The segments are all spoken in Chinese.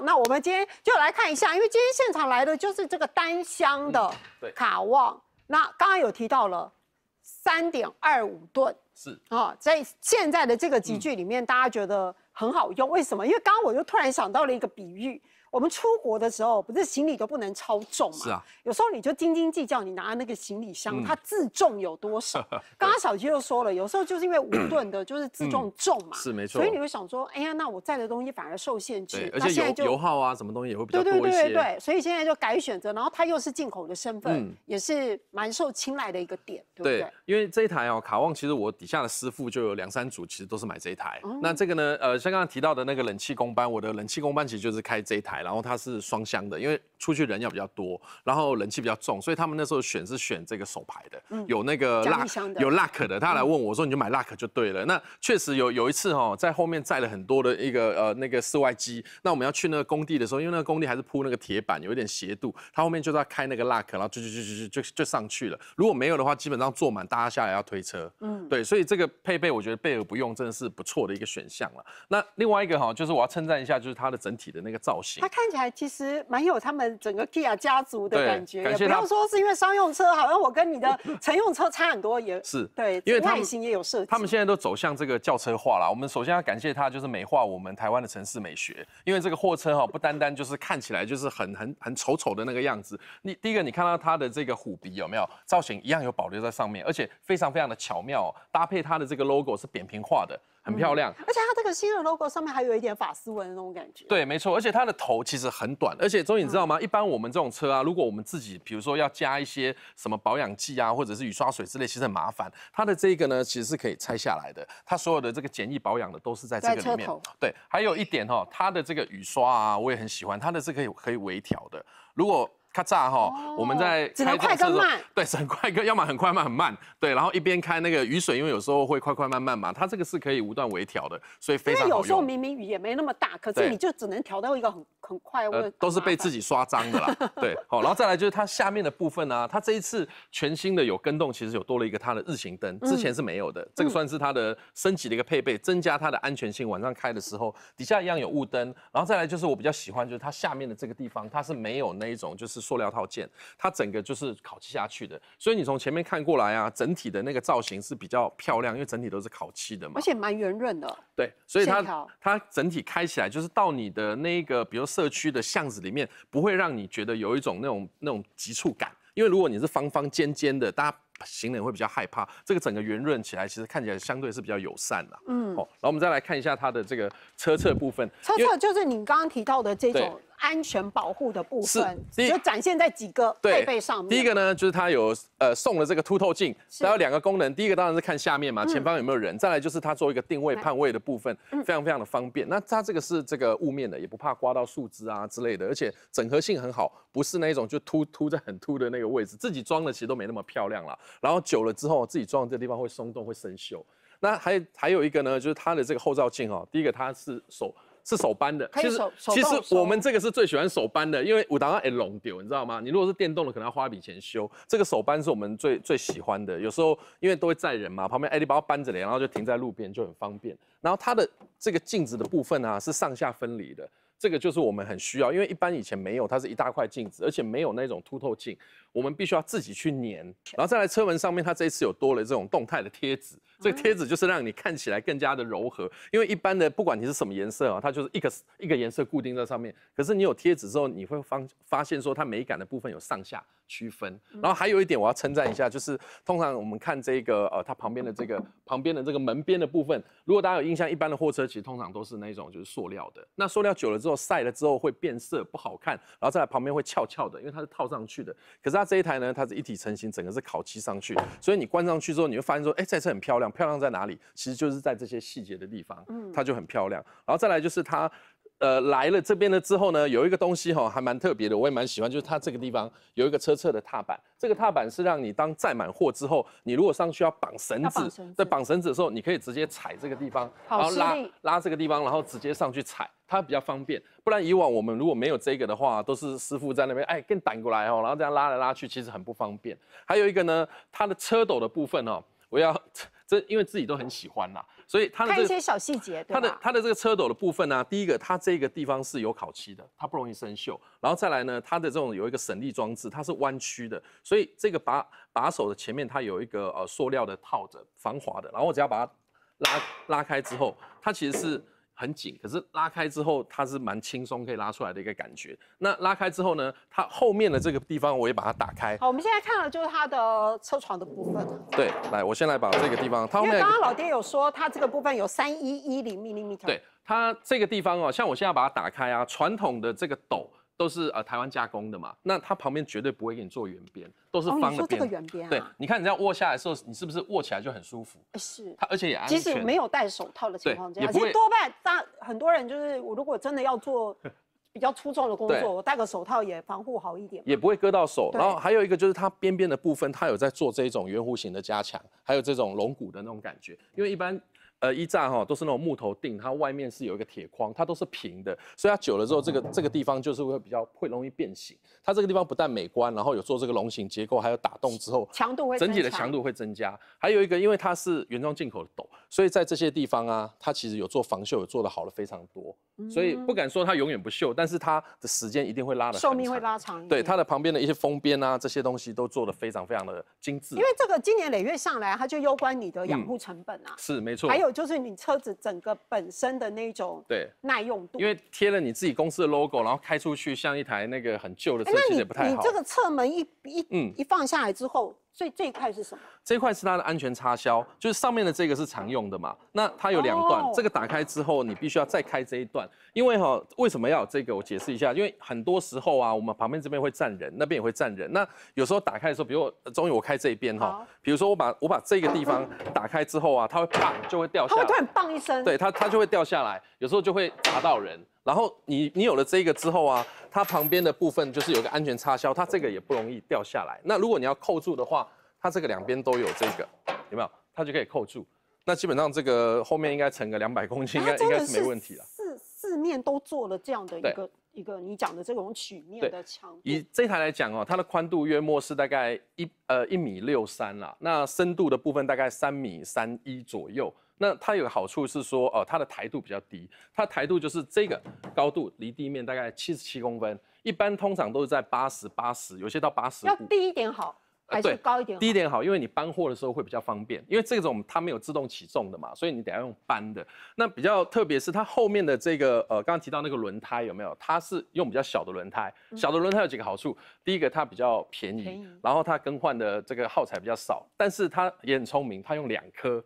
那我们今天就来看一下，因为今天现场来的就是这个单箱的卡旺。那刚刚有提到了三点二五吨，是啊，在现在的这个集具里面，大家觉得很好用，为什么？因为刚刚我就突然想到了一个比喻。我们出国的时候不是行李都不能超重嘛？是啊，有时候你就斤斤计较，你拿那个行李箱，它自重有多少？刚刚小七又说了，有时候就是因为五吨的，就是自重重嘛。是没错，所以你会想说，哎呀，那我载的东西反而受限制。那而且油油耗啊，什么东西也会比较多对对对，所以现在就改选择，然后它又是进口的身份，也是蛮受青睐的一个点，对不对？因为这一台哦，卡旺其实我底下的师傅就有两三组，其实都是买这一台。那这个呢，呃，像刚刚提到的那个冷气工班，我的冷气工班其实就是开这一台。然后它是双箱的，因为出去人要比较多，然后人气比较重，所以他们那时候选是选这个手牌的，嗯，有那个拉有 luck 的，他来问我说，你就买 luck 就对了。那确实有有一次哦，在后面载了很多的一个呃那个室外机，那我们要去那个工地的时候，因为那个工地还是铺那个铁板，有一点斜度，他后面就是要开那个 luck，然后就就就就就就上去了。如果没有的话，基本上坐满大家下来要推车，嗯，对，所以这个配备我觉得备而不用真的是不错的一个选项了。那另外一个哈，就是我要称赞一下，就是它的整体的那个造型。看起来其实蛮有他们整个 Kia 家族的感觉，也不用说是因为商用车，好像我跟你的 乘用车差很多，也是对，因为外形也有设计。他们现在都走向这个轿车化了。我们首先要感谢他，就是美化我们台湾的城市美学。因为这个货车哈，不单单就是看起来就是很 很很丑丑的那个样子。你第一个，你看到它的这个虎鼻有没有造型一样有保留在上面，而且非常非常的巧妙搭配它的这个 logo 是扁平化的。很漂亮，而且它这个新的 logo 上面还有一点法式纹的那种感觉。对，没错，而且它的头其实很短，而且周颖你知道吗？一般我们这种车啊，如果我们自己，比如说要加一些什么保养剂啊，或者是雨刷水之类，其实很麻烦。它的这个呢，其实是可以拆下来的，它所有的这个简易保养的都是在这个里面。对，还有一点哈，它的这个雨刷啊，我也很喜欢，它的是可以可以微调的，如果。咔嚓哈，我们在只能快跟慢，对，很快跟，要么很快慢，很慢，对，然后一边开那个雨水，因为有时候会快快慢慢嘛，它这个是可以无段微调的，所以非常。因为有时候明明雨也没那么大，可是你就只能调到一个很。很快，都是被自己刷脏的啦。对，好，然后再来就是它下面的部分啊，它这一次全新的有跟动，其实有多了一个它的日行灯，之前是没有的，这个算是它的升级的一个配备，增加它的安全性。晚上开的时候，底下一样有雾灯。然后再来就是我比较喜欢，就是它下面的这个地方，它是没有那一种就是塑料套件，它整个就是烤漆下去的，所以你从前面看过来啊，整体的那个造型是比较漂亮，因为整体都是烤漆的嘛，而且蛮圆润的。对，所以它它整体开起来就是到你的那个，比如。社区的巷子里面不会让你觉得有一种那种那种急促感，因为如果你是方方尖尖的，大家行人会比较害怕。这个整个圆润起来，其实看起来相对是比较友善的。嗯，好，然后我们再来看一下它的这个车侧部分，车侧就是你刚刚提到的这种。安全保护的部分，就展现在几个配备上面。第一个呢，就是它有呃送的这个凸透镜，它有两个功能。第一个当然是看下面嘛，前方有没有人；再来就是它做一个定位判位的部分，非常非常的方便。那它这个是这个雾面的，也不怕刮到树枝啊之类的，而且整合性很好，不是那一种就凸凸在很凸的那个位置，自己装的其实都没那么漂亮了。然后久了之后，自己装这地方会松动，会生锈。那还还有一个呢，就是它的这个后照镜哦，第一个它是手。是手搬的，其实其实我们这个是最喜欢手搬的，因为我刚刚哎弄丢，你知道吗？你如果是电动的，可能要花笔钱修。这个手搬是我们最最喜欢的，有时候因为都会载人嘛，旁边哎力包搬着咧，然后就停在路边就很方便。然后它的这个镜子的部分啊是上下分离的，这个就是我们很需要，因为一般以前没有，它是一大块镜子，而且没有那种凸透镜，我们必须要自己去粘。然后再来车门上面，它这一次有多了这种动态的贴纸。这个贴纸就是让你看起来更加的柔和，因为一般的不管你是什么颜色啊，它就是一个一个颜色固定在上面。可是你有贴纸之后，你会发发现说它美感的部分有上下区分。然后还有一点我要称赞一下，就是通常我们看这个呃它旁边的这个旁边的这个门边的部分，如果大家有印象，一般的货车其实通常都是那种就是塑料的。那塑料久了之后晒了之后会变色不好看，然后再旁边会翘翘的，因为它是套上去的。可是它这一台呢，它是一体成型，整个是烤漆上去，所以你关上去之后，你会发现说，哎，这车很漂亮。漂亮在哪里？其实就是在这些细节的地方，嗯，它就很漂亮。然后再来就是它，呃，来了这边了之后呢，有一个东西哈，还蛮特别的，我也蛮喜欢，就是它这个地方有一个车侧的踏板，这个踏板是让你当载满货之后，你如果上去要绑绳子，在绑绳子的时候，你可以直接踩这个地方，然后拉拉这个地方，然后直接上去踩，它比较方便。不然以往我们如果没有这个的话，都是师傅在那边哎，更挡过来哦，然后这样拉来拉去，其实很不方便。还有一个呢，它的车斗的部分哦，我要。这因为自己都很喜欢啦，所以它的看一些小细节，它的它的这个车斗的部分呢，第一个它这个地方是有烤漆的，它不容易生锈。然后再来呢，它的这种有一个省力装置，它是弯曲的，所以这个把把手的前面它有一个呃塑料的套着，防滑的。然后我只要把它拉拉开之后，它其实是。很紧，可是拉开之后它是蛮轻松，可以拉出来的一个感觉。那拉开之后呢，它后面的这个地方我也把它打开。好，我们现在看的就是它的车床的部分。对，来，我先来把这个地方，它因为刚刚老爹有说它这个部分有三一一零厘米厘米。对，它这个地方哦，像我现在把它打开啊，传统的这个斗。都是呃台湾加工的嘛，那它旁边绝对不会给你做圆边，都是方的边。哦，做个圆边啊。对，你看你这样握下来的时候，你是不是握起来就很舒服？是，它而且也安全。即使没有戴手套的情况下，其实多半大很多人就是，我如果真的要做 比较粗重的工作，我戴个手套也防护好一点，也不会割到手。然后还有一个就是它边边的部分，它有在做这种圆弧形的加强，还有这种龙骨的那种感觉，因为一般。呃，一站哈都是那种木头钉，它外面是有一个铁框，它都是平的，所以它久了之后，这个这个地方就是会比较会容易变形。它这个地方不但美观，然后有做这个龙形结构，还有打洞之后，强度整体的强度会增加。还有一个，因为它是原装进口的斗，所以在这些地方啊，它其实有做防锈，有做的好的非常多，所以不敢说它永远不锈，但是它的时间一定会拉的寿命会拉长。对，它的旁边的一些封边啊，这些东西都做的非常非常的精致。因为这个今年累月上来，它就攸关你的养护成本啊。是没错，还有。有就是你车子整个本身的那种对耐用度，因为贴了你自己公司的 logo，然后开出去像一台那个很旧的车，其实也不太好。你这个侧门一一一放下来之后。所以这一块是什么？这一块是它的安全插销，就是上面的这个是常用的嘛。那它有两段，这个打开之后，你必须要再开这一段，因为哈，为什么要这个？我解释一下，因为很多时候啊，我们旁边这边会站人，那边也会站人。那有时候打开的时候，比如终于我开这一边哈，比如说我把我把这个地方打开之后啊，它会砰就会掉下来，它会突然砰一声，对它它就会掉下来，有时候就会砸到人。然后你你有了这个之后啊，它旁边的部分就是有个安全插销，它这个也不容易掉下来。那如果你要扣住的话，它这个两边都有这个，有没有？它就可以扣住。那基本上这个后面应该乘个两百公斤，应该应该是没问题了。四四面都做了这样的一个一个你讲的这种曲面的墙。以这台来讲哦，它的宽度约莫是大概一呃一米六三啦，那深度的部分大概三米三一左右。那它有个好处是说，呃，它的台度比较低，它台度就是这个高度离地面大概七十七公分，一般通常都是在八十、八十，有些到八十。要低一点好还是高一点？低一点好，因为你搬货的时候会比较方便，因为这种它没有自动起重的嘛，所以你得要用搬的。那比较特别是它后面的这个，呃，刚刚提到那个轮胎有没有？它是用比较小的轮胎，小的轮胎有几个好处，第一个它比较便宜，然后它更换的这个耗材比较少，但是它也很聪明，它用两颗。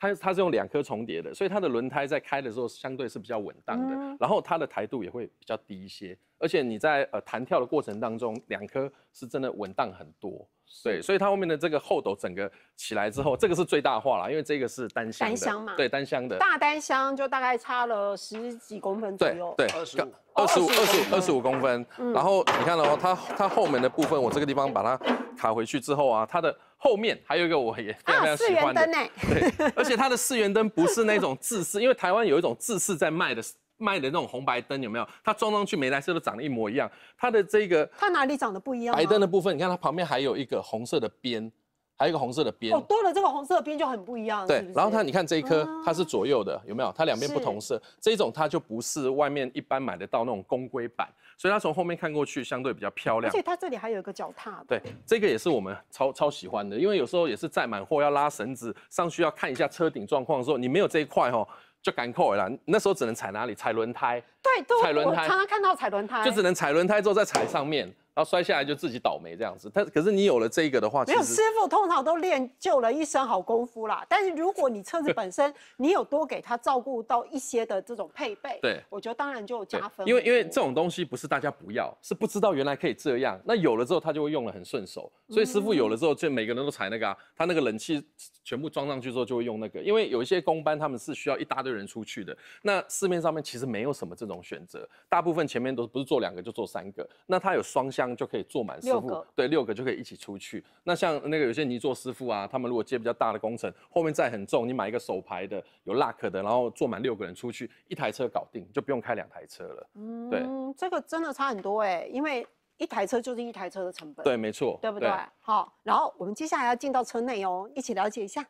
它它是用两颗重叠的，所以它的轮胎在开的时候相对是比较稳当的，然后它的台度也会比较低一些，而且你在呃弹跳的过程当中，两颗是真的稳当很多，对，所以它后面的这个后斗整个起来之后，这个是最大化了，因为这个是单箱，单箱嘛，对，单箱的，大单箱就大概差了十几公分左右，对，二十五，二十五，二十五，二十五公分，然后你看哦，它它后门的部分，我这个地方把它卡回去之后啊，它的。后面还有一个我也非常喜欢的，对，而且它的四元灯不是那种自式，因为台湾有一种自式在卖的卖的那种红白灯，有没有？它装上去，每台车都长得一模一样。它的这个，它哪里长得不一样？白灯的部分，你看它旁边还有一个红色的边。还有一个红色的边，哦，多了这个红色的边就很不一样。对，然后它你看这一颗，它是左右的，有没有？它两边不同色，这一种它就不是外面一般买得到那种公规版，所以它从后面看过去相对比较漂亮。而且它这里还有一个脚踏。对，这个也是我们超超喜欢的，因为有时候也是载满货要拉绳子上去，要看一下车顶状况的时候，你没有这一块哦。就赶尬了。那时候只能踩哪里？踩轮胎。对对。踩轮胎，常常看到踩轮胎。就只能踩轮胎之后再踩上面。然后摔下来就自己倒霉这样子，他可是你有了这一个的话，没有师傅通常都练就了一身好功夫啦。但是如果你车子本身你有多给他照顾到一些的这种配备，对，我觉得当然就加分。因为因为这种东西不是大家不要，是不知道原来可以这样。那有了之后他就会用的很顺手，所以师傅有了之后就每个人都踩那个啊，他那个冷气全部装上去之后就会用那个。因为有一些工班他们是需要一大堆人出去的，那市面上面其实没有什么这种选择，大部分前面都不是做两个就做三个，那他有双向。这样就可以坐满师傅，对，六个就可以一起出去。那像那个有些泥作师傅啊，他们如果接比较大的工程，后面载很重，你买一个手牌的，有 luck 的，然后坐满六个人出去，一台车搞定，就不用开两台车了。嗯，对，这个真的差很多哎，因为一台车就是一台车的成本。对，没错，对不对？好，然后我们接下来要进到车内哦，一起了解一下。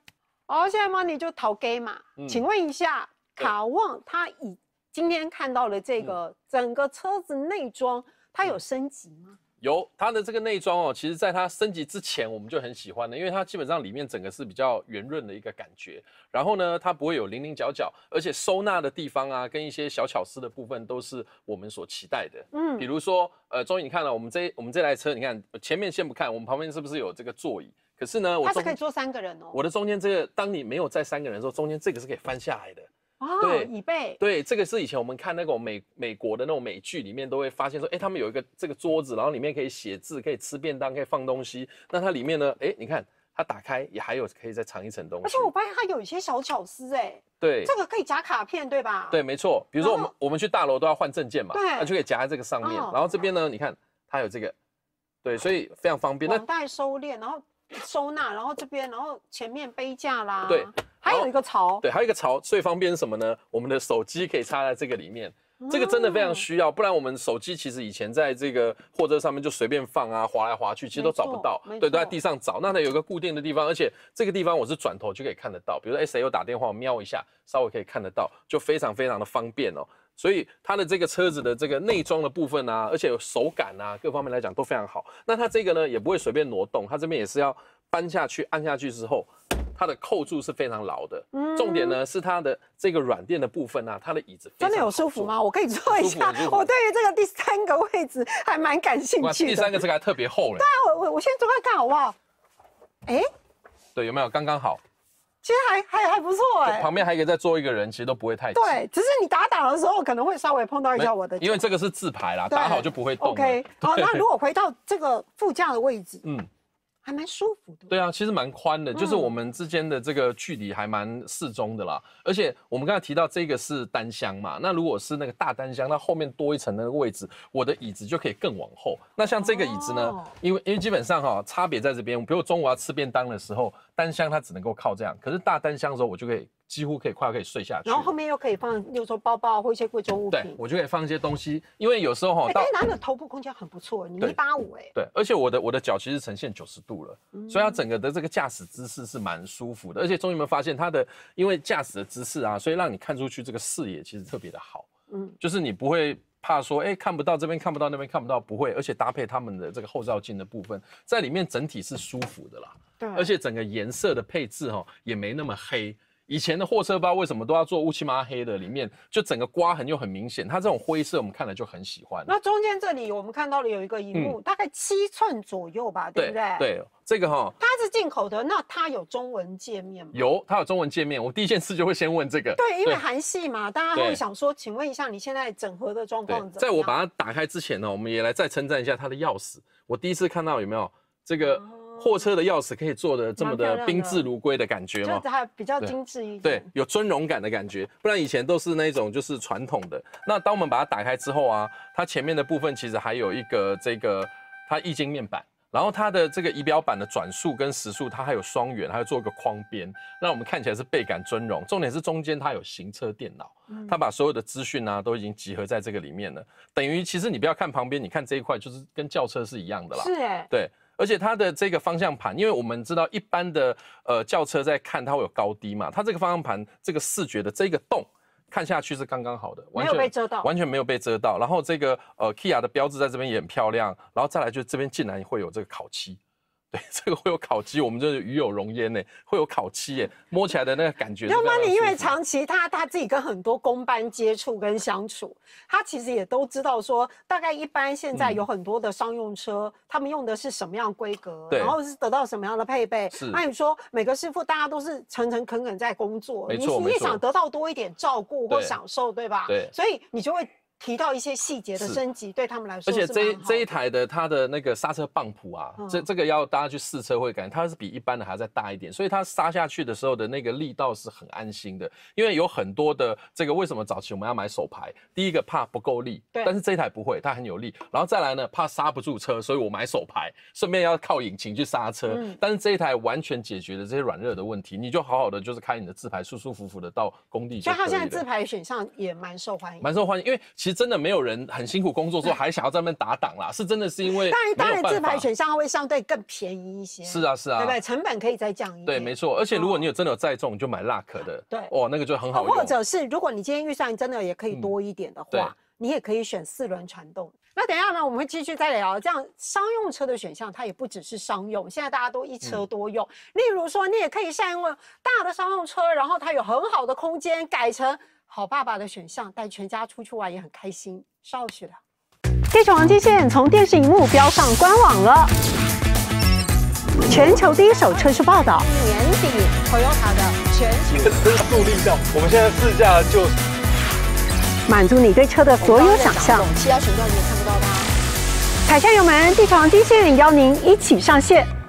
好，现在 Money 就淘 g a 嘛，请问一下卡旺，他以今天看到了这个整个车子内装。它有升级吗？有它的这个内装哦，其实，在它升级之前，我们就很喜欢的，因为它基本上里面整个是比较圆润的一个感觉。然后呢，它不会有零零角角，而且收纳的地方啊，跟一些小巧思的部分，都是我们所期待的。嗯，比如说，呃，终于你看了我们这我们这台车，你看前面先不看，我们旁边是不是有这个座椅？可是呢，它是可以坐三个人哦。我的中间这个，当你没有载三个人的时候，中间这个是可以翻下来的。哦，椅背。对，这个是以前我们看那种美美国的那种美剧里面都会发现说，哎，他们有一个这个桌子，然后里面可以写字，可以吃便当，可以放东西。那它里面呢，哎，你看它打开也还有可以再藏一层东西。而且我发现它有一些小巧思哎。对。这个可以夹卡片，对吧？对，没错。比如说我们我们去大楼都要换证件嘛，对，它就可以夹在这个上面。然后这边呢，你看它有这个，对，所以非常方便。那带收链，然后收纳，然后这边，然后前面杯架啦。对。还有一个槽，对，还有一个槽，最方便是什么呢？我们的手机可以插在这个里面，这个真的非常需要，不然我们手机其实以前在这个货车上面就随便放啊，滑来滑去，其实都找不到，对，都在地上找。那它有个固定的地方，而且这个地方我是转头就可以看得到，比如说哎谁有打电话，我瞄一下，稍微可以看得到，就非常非常的方便哦。所以它的这个车子的这个内装的部分啊，而且有手感啊，各方面来讲都非常好。那它这个呢也不会随便挪动，它这边也是要搬下去，按下去之后。它的扣住是非常牢的，嗯。重点呢是它的这个软垫的部分呢，它的椅子真的有舒服吗？我可以坐一下。我对于这个第三个位置还蛮感兴趣第三个这个还特别厚嘞。对啊，我我我先坐看好不好？哎，对，有没有刚刚好？其实还还还不错哎。旁边还可以再坐一个人，其实都不会太挤。对，只是你打打的时候可能会稍微碰到一下我的，因为这个是自排啦，打好就不会动。OK。好，那如果回到这个副驾的位置，嗯。还蛮舒服的，对啊，其实蛮宽的，就是我们之间的这个距离还蛮适中的啦。而且我们刚才提到这个是单箱嘛，那如果是那个大单箱，那后面多一层那个位置，我的椅子就可以更往后。那像这个椅子呢，因为因为基本上哈，差别在这边，比如中午要吃便当的时候。单箱它只能够靠这样，可是大单箱的时候，我就可以几乎可以快要可以睡下去，然后后面又可以放，又说包包或一些贵重物品，对我就可以放一些东西，因为有时候哈，哎，男的头部空间很不错，你一八五哎，对，而且我的我的脚其实呈现九十度了，所以它整个的这个驾驶姿势是蛮舒服的，而且终于没有发现它的，因为驾驶的姿势啊，所以让你看出去这个视野其实特别的好，嗯，就是你不会。怕说哎看不到这边看不到那边看不到不会，而且搭配他们的这个后照镜的部分，在里面整体是舒服的啦，对，而且整个颜色的配置哦也没那么黑。以前的货车包为什么都要做乌漆麻黑的，里面就整个刮痕又很明显。它这种灰色我们看了就很喜欢。那中间这里我们看到了有一个荧幕，大概七寸左右吧，对不对？对，这个哈，它是进口的，那它有中文界面吗？有，它有中文界面。我第一件事就会先问这个。对，因为韩系嘛，大家会想说，请问一下你现在整合的状况怎么样？在我把它打开之前呢，我们也来再称赞一下它的钥匙。我第一次看到有没有这个？货车的钥匙可以做的这么的宾至如归的感觉吗？就还比较精致一点，对，有尊荣感的感觉。不然以前都是那种就是传统的。那当我们把它打开之后啊，它前面的部分其实还有一个这个它液晶面板，然后它的这个仪表板的转速跟时速，它还有双圆，还有做一个框边，让我们看起来是倍感尊荣。重点是中间它有行车电脑，它把所有的资讯啊都已经集合在这个里面了。等于其实你不要看旁边，你看这一块就是跟轿车是一样的啦。是哎，对。而且它的这个方向盘，因为我们知道一般的呃轿车在看它会有高低嘛，它这个方向盘这个视觉的这个洞看下去是刚刚好的，没有被遮到，完全没有被遮到。然后这个呃 Kia 的标志在这边也很漂亮，然后再来就这边竟然会有这个烤漆。对，这个会有烤漆，我们这是有荣焉呢。会有烤漆耶，摸起来的那个感觉。刘妈，你因为长期他他自己跟很多工班接触跟相处，他其实也都知道说，大概一般现在有很多的商用车，他们用的是什么样规格，然后是得到什么样的配备。是，那你说每个师傅大家都是诚诚恳恳在工作，你你你想得到多一点照顾或享受，对吧？对，所以你就会。提到一些细节的升级，对他们来说，而且这这一台的它的那个刹车磅谱啊，这这个要大家去试车会感觉它是比一般的还要再大一点，所以它刹下去的时候的那个力道是很安心的。因为有很多的这个为什么早期我们要买手牌，第一个怕不够力，对。但是这一台不会，它很有力。然后再来呢，怕刹不住车，所以我买手牌，顺便要靠引擎去刹车。但是这一台完全解决了这些软热的问题，你就好好的就是开你的自排，舒舒服服的到工地。所以它现在自排选项也蛮受欢迎，蛮受欢迎，因为其实。真的没有人很辛苦工作，后还想要在那边打档啦，是真的是因为当然当然自排选项会相对更便宜一些，是啊是啊，对不对？成本可以再降一点，对没错。而且如果你有真的有载重，你就买 Luck 的，对，哦，那个就很好用。或者是如果你今天预算真的也可以多一点的话，你也可以选四轮传动。那等一下呢，我们会继续再聊。这样商用车的选项它也不只是商用，现在大家都一车多用。例如说，你也可以像用大的商用车，然后它有很好的空间，改成。好爸爸的选项，带全家出去玩也很开心。少许的，地球黄金线从电视荧幕飙上官网了，全球第一手车市报道。年底 t o y o t a 的全新真速力道。我们现在试驾就满足你对车的所有想象。其他频道你也看不到吧？踩下油门，地传金线邀您一起上线。